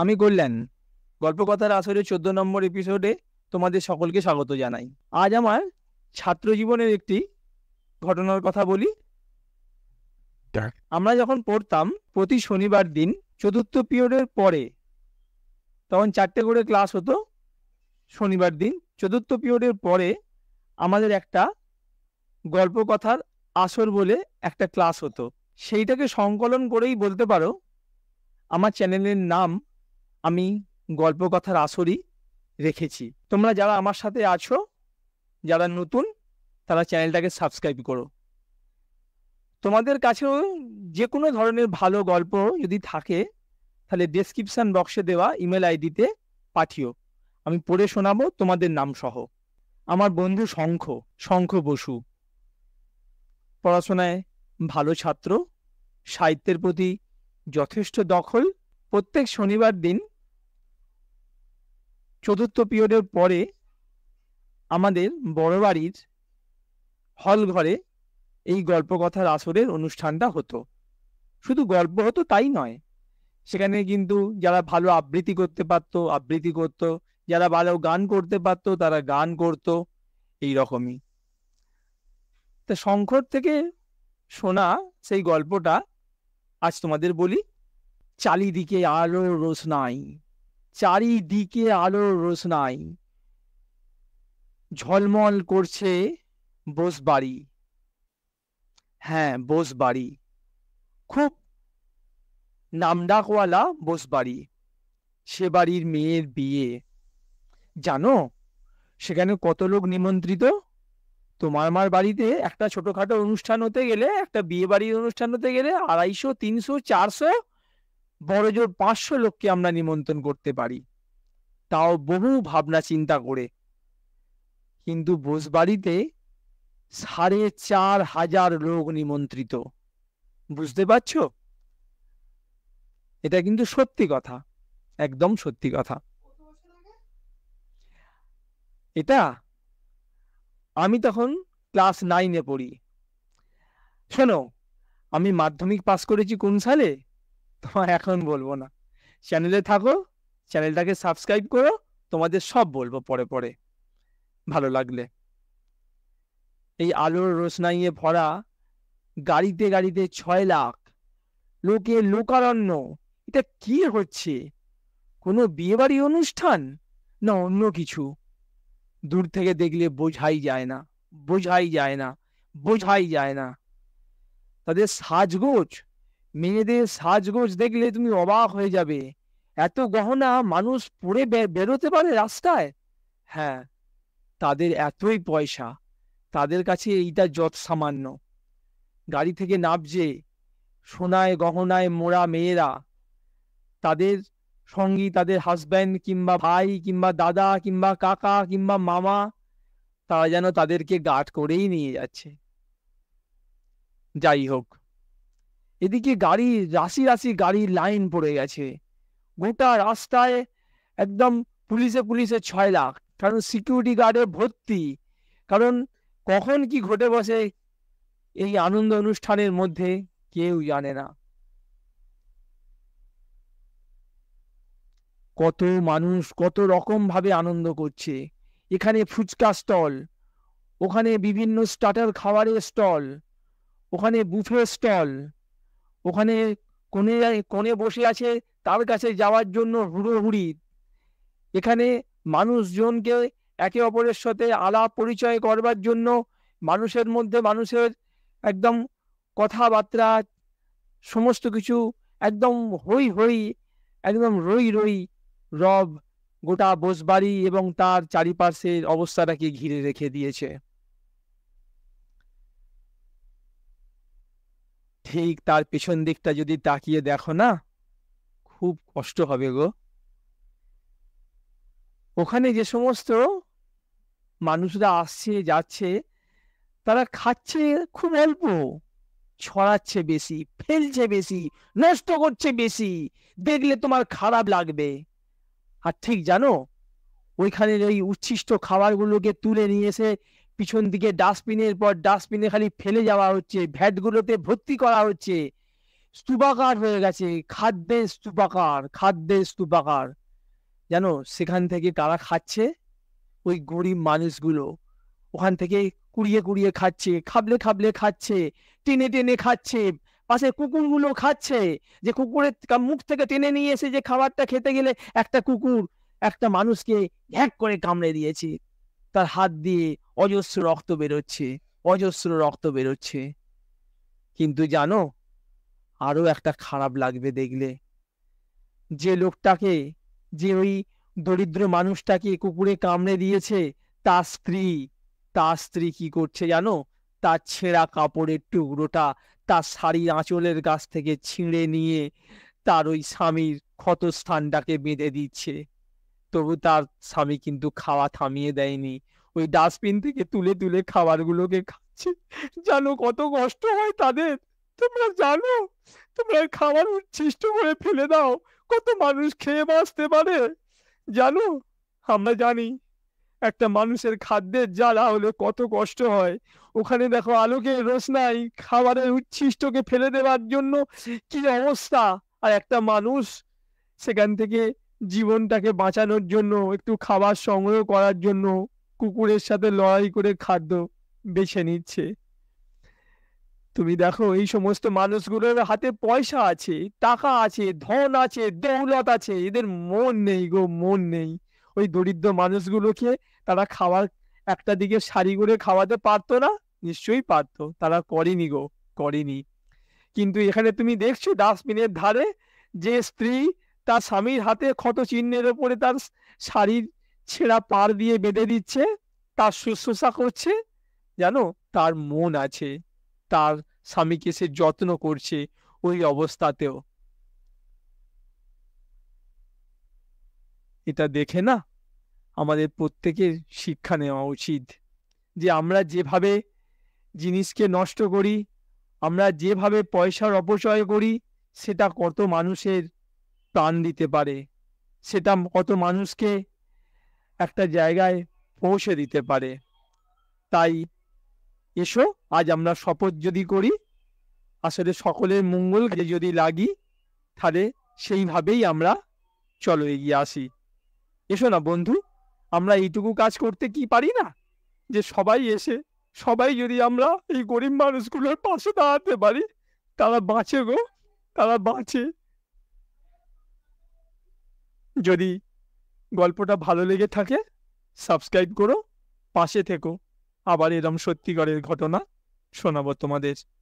আমি কল্যাণ গল্পকথার আসরে চোদ্দ নম্বর এপিসোডে তোমাদের সকলকে স্বাগত জানাই আজ আমার ছাত্র জীবনের একটি ঘটনার কথা বলি আমরা যখন পড়তাম প্রতি শনিবার দিন চতুর্থ পিরিয়ডের পরে তখন চারটে করে ক্লাস হতো শনিবার দিন চতুর্থ পিরিয়ডের পরে আমাদের একটা গল্প কথার আসর বলে একটা ক্লাস হতো সেইটাকে সংকলন করেই বলতে পারো আমার চ্যানেলের নাম আমি গল্পকথার আসরই রেখেছি তোমরা যারা আমার সাথে আছো যারা নতুন তারা চ্যানেলটাকে সাবস্ক্রাইব করো তোমাদের কাছেও যে কোনো ধরনের ভালো গল্প যদি থাকে তাহলে ডেসক্রিপশান বক্সে দেওয়া ইমেল আইডিতে পাঠিও আমি পড়ে শোনাবো তোমাদের নাম সহ আমার বন্ধু শঙ্খ শঙ্খ বসু পড়াশোনায় ভালো ছাত্র সাহিত্যের প্রতি যথেষ্ট দখল প্রত্যেক শনিবার দিন চতুর্থ পিরিয়ডের পরে আমাদের বড় বাড়ির হল ঘরে এই গল্প কথার আসরের অনুষ্ঠানটা হতো শুধু গল্প হতো তাই নয় সেখানে কিন্তু যারা ভালো আবৃত্তি করতে পারতো আবৃত্তি করত যারা ভালো গান করতে পারতো তারা গান করত এই রকমই তা শঙ্কর থেকে শোনা সেই গল্পটা আজ তোমাদের বলি চালিদিকে আলো রোশনাই চারিদিকে আলোর রোশনাই ঝলমল করছে বোস বাড়ি হ্যাঁ বোস বাড়ি খুব নামডাকওয়ালা বোস বাড়ি সে বাড়ির মেয়ের বিয়ে জানো সেখানে কত লোক নিমন্ত্রিত তোমার আমার বাড়িতে একটা ছোটখাটো অনুষ্ঠান হতে গেলে একটা বিয়ে বাড়ির অনুষ্ঠান হতে গেলে আড়াইশো তিনশো চারশো বড়জোর পাঁচশো লোককে আমরা নিমন্ত্রণ করতে পারি তাও বহু ভাবনা চিন্তা করে কিন্তু বোসবাড়িতে সাড়ে চার হাজার লোক নিমন্ত্রিত বুঝতে পারছ এটা কিন্তু সত্যি কথা একদম সত্যি কথা এটা আমি তখন ক্লাস নাইনে পড়ি শোনো আমি মাধ্যমিক পাস করেছি কোন সালে তোমার এখন বলবো না চ্যানেলে থাকো চ্যানেলটাকে সাবস্ক্রাইব করো তোমাদের সব বলবো পরে পরে ভালো লাগলে এই আলোর রোশনাইয়ে ভরা গাড়িতে গাড়িতে ছয় লাখ লোকে লোকারণ্য এটা কি হচ্ছে কোনো বিয়েবাড়ি অনুষ্ঠান না অন্য কিছু দূর থেকে দেখলে বোঝাই যায় না বোঝাই যায় না বোঝাই যায় না তাদের সাজগোজ মেয়েদের সাজগোজ দেখলে তুমি অবাক হয়ে যাবে এত গহনা মানুষ পরে বেরোতে পারে রাস্তায় হ্যাঁ তাদের এতই পয়সা তাদের কাছে এইটা যত সামান্য গাড়ি থেকে নাবজে সোনায় গহনায় মোড়া মেয়েরা তাদের সঙ্গী তাদের হাজব্যান্ড কিংবা ভাই কিংবা দাদা কিংবা কাকা কিংবা মামা তারা যেন তাদেরকে গার্ড করেই নিয়ে যাচ্ছে যাই হোক এদিকে গাড়ি রাশি রাশি গাড়ির লাইন পড়ে গেছে গোটা রাস্তায় একদম পুলিশে পুলিশে ছয় লাখ কারণ সিকিউরিটি গার্ডে ভর্তি কারণ কখন কি ঘটে বসে এই আনন্দ অনুষ্ঠানের মধ্যে কেউ জানে না কত মানুষ কত রকম ভাবে আনন্দ করছে এখানে ফুচকা স্টল ওখানে বিভিন্ন স্টার্টার খাবারের স্টল ওখানে বুফে স্টল ওখানে কোণে কোণে বসে আছে তার কাছে যাওয়ার জন্য হুড়োহুড়ি এখানে মানুষজনকে একে অপরের সাথে আলাপ পরিচয় করবার জন্য মানুষের মধ্যে মানুষের একদম কথাবার্তা সমস্ত কিছু একদম হই হই একদম রই রই রব গোটা বোসবাড়ি এবং তার চারিপাশের অবস্থাটাকে ঘিরে রেখে দিয়েছে ঠিক তার পেছন দিকটা যদি তাকিয়ে দেখো না খুব কষ্ট হবে গো ওখানে যে সমস্ত মানুষরা আসছে যাচ্ছে তারা খাচ্ছে খুব অল্প ছড়াচ্ছে বেশি ফেলছে বেশি নষ্ট করছে বেশি দেখলে তোমার খারাপ লাগবে আর ঠিক জানো ওইখানের ওই উচ্ছিষ্ট খাবারগুলোকে তুলে নিয়ে এসে পিছন দিকে ডাস্টবিনের পর ডাস্টবিনে খালি ফেলে যাওয়া হচ্ছে ভ্যাটগুলোতে ভর্তি করা হচ্ছে স্তূপাকার হয়ে গেছে খাদ্যের স্তূপাকার খাদ্যের স্তূপাকার জানো সেখান থেকে কারা খাচ্ছে ওই গরিব মানুষগুলো ওখান থেকে কুড়িয়ে কুড়িয়ে খাচ্ছে খাবলে খাবলে খাচ্ছে টেনে টেনে খাচ্ছে পাশে কুকুরগুলো খাচ্ছে যে কুকুরের মুখ থেকে টেনে নিয়ে এসে যে খাবারটা খেতে গেলে একটা কুকুর একটা মানুষকে এক করে কামড়ে দিয়েছে তার হাত দিয়ে অজস্র রক্ত বেরোচ্ছে অজস্র রক্ত বেরোচ্ছে কিন্তু জানো আরও একটা খারাপ লাগবে দেখলে যে লোকটাকে যে ওই দরিদ্র মানুষটাকে কুকুরে কামড়ে দিয়েছে তার স্ত্রী তার স্ত্রী কি করছে জানো তার ছেঁড়া কাপড়ের টুকরোটা তার শাড়ির আঁচলের কাছ থেকে ছিঁড়ে নিয়ে তার ওই স্বামীর ক্ষতস্থানটাকে বেঁধে দিচ্ছে তবু তার স্বামী কিন্তু খাওয়া থামিয়ে দেয়নি ওই ডাস্টবিন থেকে তুলে তুলে খাবারগুলোকে খাচ্ছে জানো কত কষ্ট হয় তাদের তোমরা জানো তোমরা খাবার উচ্ছিষ্ট করে ফেলে দাও কত মানুষ খেয়ে বাঁচতে পারে জানো আমরা জানি একটা মানুষের খাদ্যের জ্বালা হলে কত কষ্ট হয় ওখানে দেখো আলোকে রোশনাই খাবারের উচ্ছিষ্টকে ফেলে দেওয়ার জন্য কি অবস্থা আর একটা মানুষ সেখান থেকে জীবনটাকে বাঁচানোর জন্য একটু খাবার সংগ্রহ করার জন্য কুকুরের সাথে লড়াই করে খাদ্য বেছে নিচ্ছে তুমি দেখো এই সমস্ত মানুষগুলোর হাতে পয়সা আছে টাকা আছে ধন আছে দৌলত আছে এদের মন নেই গো মন নেই ওই দরিদ্র মানুষগুলোকে তারা খাওয়ার একটা দিকে সারি করে খাওয়াতে পারতো না নিশ্চয়ই পারতো তারা করেনি গো করেনি কিন্তু এখানে তুমি দেখছো ডাস্টবিনের ধারে যে স্ত্রী তার স্বামীর হাতে ক্ষত চিহ্নের ওপরে তার শাড়ির ছেঁড়া পার দিয়ে বেঁধে দিচ্ছে তার শুশ্রূষা করছে জানো তার মন আছে তার স্বামীকে সে যত্ন করছে ওই অবস্থাতেও এটা দেখে না আমাদের প্রত্যেকের শিক্ষা নেওয়া উচিত যে আমরা যেভাবে জিনিসকে নষ্ট করি আমরা যেভাবে পয়সার অপচয় করি সেটা কত মানুষের প্রাণ দিতে পারে সেটা কত মানুষকে একটা জায়গায় পৌঁছে দিতে পারে তাই এসো আজ আমরা শপথ যদি করি আসলে সকলের মঙ্গল কাজে যদি লাগি তাহলে সেইভাবেই আমরা চলো এগিয়ে আসি এসো না বন্ধু আমরা এইটুকু কাজ করতে কি পারি না যে সবাই এসে সবাই যদি আমরা এই গরিব মানুষগুলোর পাশে দাঁড়াতে পারি তারা বাঁচে গো তারা বাঁচে যদি গল্পটা ভালো লেগে থাকে সাবস্ক্রাইব করো পাশে থেকো আবার এরম সত্যিকারের ঘটনা শোনাবো তোমাদের